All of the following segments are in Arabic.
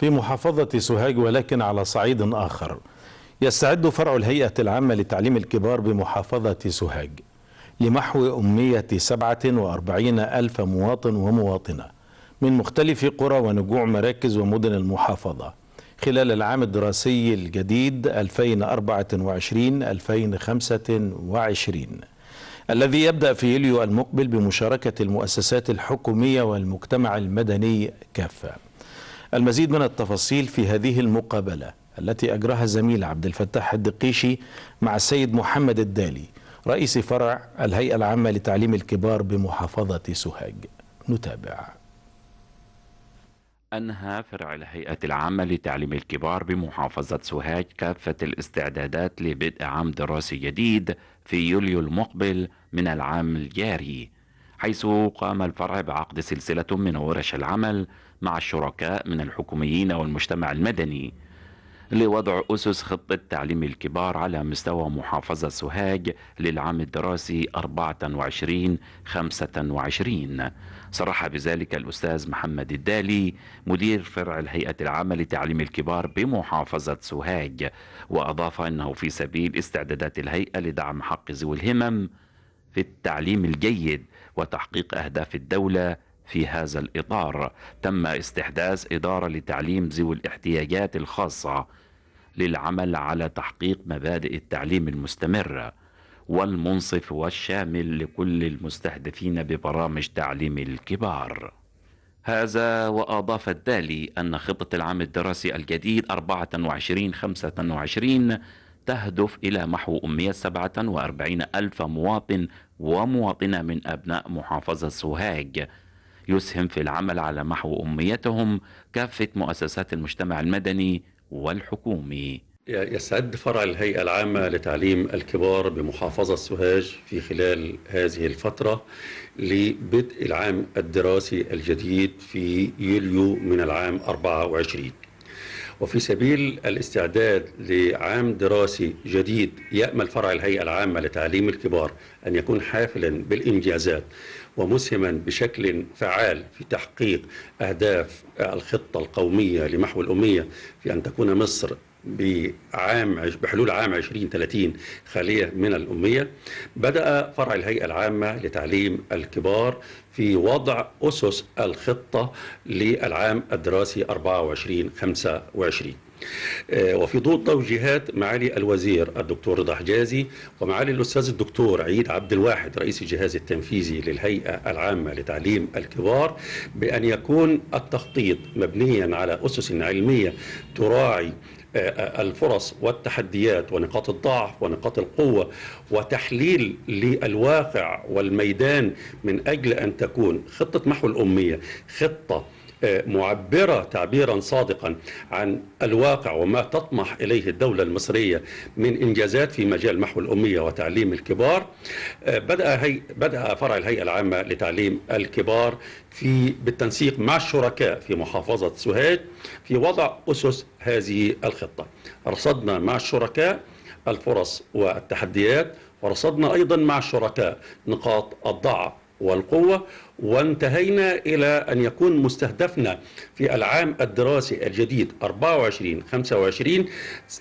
في محافظة سوهاج ولكن على صعيد آخر يستعد فرع الهيئة العامة لتعليم الكبار بمحافظة سوهاج لمحو أمية 47 ألف مواطن ومواطنة من مختلف قرى ونجوع مراكز ومدن المحافظة خلال العام الدراسي الجديد 2024-2025 الذي يبدأ في يوليو المقبل بمشاركة المؤسسات الحكومية والمجتمع المدني كافة المزيد من التفاصيل في هذه المقابلة التي أجراها زميل عبد الفتاح الدقيشي مع السيد محمد الدالي رئيس فرع الهيئة العامة لتعليم الكبار بمحافظة سوهاج نتابع أنهى فرع الهيئة العامة لتعليم الكبار بمحافظة سوهاج كافة الاستعدادات لبدء عام دراسي جديد في يوليو المقبل من العام الجاري حيث قام الفرع بعقد سلسلة من ورش العمل مع الشركاء من الحكوميين والمجتمع المدني لوضع أسس خطة تعليم الكبار على مستوى محافظة سوهاج للعام الدراسي 24-25 صرح بذلك الأستاذ محمد الدالي مدير فرع الهيئة العامة لتعليم الكبار بمحافظة سوهاج وأضاف أنه في سبيل استعدادات الهيئة لدعم حق ذوي الهمم في التعليم الجيد وتحقيق أهداف الدولة في هذا الإطار تم استحداث إدارة لتعليم ذوي الاحتياجات الخاصة للعمل على تحقيق مبادئ التعليم المستمر والمنصف والشامل لكل المستهدفين ببرامج تعليم الكبار هذا وأضاف الدالي أن خطة العام الدراسي الجديد 24-25 تهدف إلى محو 147 ألف مواطن ومواطنة من أبناء محافظة سوهاج يسهم في العمل على محو أميتهم كافة مؤسسات المجتمع المدني والحكومي يسعد فرع الهيئة العامة لتعليم الكبار بمحافظة سوهاج في خلال هذه الفترة لبدء العام الدراسي الجديد في يوليو من العام 24 وفي سبيل الاستعداد لعام دراسي جديد يأمل فرع الهيئة العامة لتعليم الكبار أن يكون حافلا بالإنجازات ومسهما بشكل فعال في تحقيق أهداف الخطة القومية لمحو الأمية في أن تكون مصر بعام بحلول عام 2030 خالية من الأمية بدأ فرع الهيئة العامة لتعليم الكبار في وضع أسس الخطة للعام الدراسي 24-25 آه، وفي ضوء توجيهات معالي الوزير الدكتور رضا حجازي ومعالي الاستاذ الدكتور عيد عبد الواحد رئيس الجهاز التنفيذي للهيئه العامه لتعليم الكبار بان يكون التخطيط مبنيا على اسس علميه تراعي الفرص والتحديات ونقاط الضعف ونقاط القوة وتحليل للواقع والميدان من أجل أن تكون خطة محو الأمية خطة معبرة تعبيرا صادقا عن الواقع وما تطمح إليه الدولة المصرية من إنجازات في مجال محو الأمية وتعليم الكبار آه، بدأ, هي بدأ فرع الهيئة العامة لتعليم الكبار في بالتنسيق مع الشركاء في محافظة سوهاج في وضع أسس هذه الخطة رصدنا مع الشركاء الفرص والتحديات ورصدنا أيضا مع الشركاء نقاط الضعف والقوة وانتهينا إلى أن يكون مستهدفنا في العام الدراسي الجديد 24-25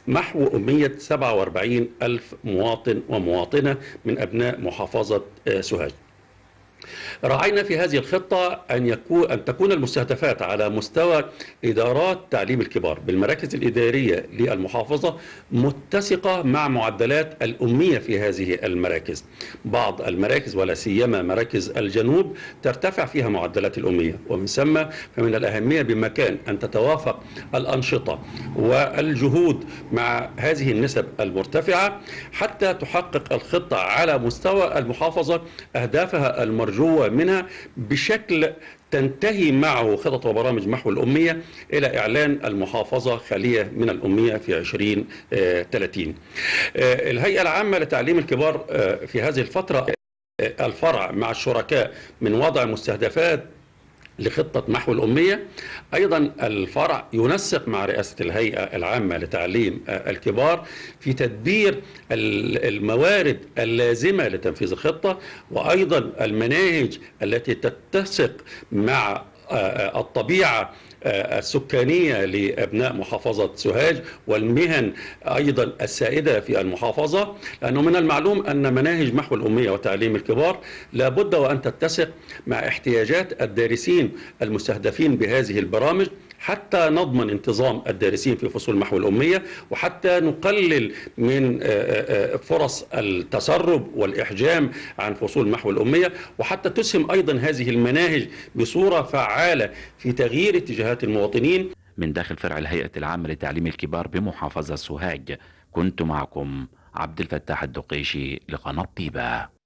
محو أمية 47 ألف مواطن ومواطنة من أبناء محافظة آه، سوهاج راعينا في هذه الخطة أن, يكون أن تكون المستهدفات على مستوى إدارات تعليم الكبار بالمراكز الإدارية للمحافظة متسقة مع معدلات الأمية في هذه المراكز بعض المراكز ولا سيما مراكز الجنوب ترتفع فيها معدلات الأمية ومن ثم فمن الأهمية بمكان أن تتوافق الأنشطة والجهود مع هذه النسب المرتفعة حتى تحقق الخطة على مستوى المحافظة أهدافها المرتفعة المرجوة منها بشكل تنتهي معه خطط وبرامج محو الأمية إلى إعلان المحافظة خالية من الأمية في 2030 آه، آه، الهيئة العامة لتعليم الكبار آه، في هذه الفترة الفرع مع الشركاء من وضع مستهدفات لخطة محو الأمية أيضا الفرع ينسق مع رئاسة الهيئة العامة لتعليم آه، الكبار في تدبير الموارد اللازمة لتنفيذ الخطة وأيضا المناهج التي تتسق مع الطبيعة السكانية لأبناء محافظة سوهاج والمهن أيضا السائدة في المحافظة لأنه من المعلوم أن مناهج محو الأمية وتعليم الكبار لابد وأن تتسق مع احتياجات الدارسين المستهدفين بهذه البرامج حتى نضمن انتظام الدارسين في فصول المحو الأمية وحتى نقلل من آه، آه، آه، فرص التسرب والإحجام عن فصول المحو الأمية وحتى تسهم أيضا هذه المناهج بصورة فعالة في تغيير اتجاهات المواطنين من داخل فرع الهيئة العامة لتعليم الكبار بمحافظة سوهاج كنت معكم عبد الفتاح الدقيشي لقناة طيبة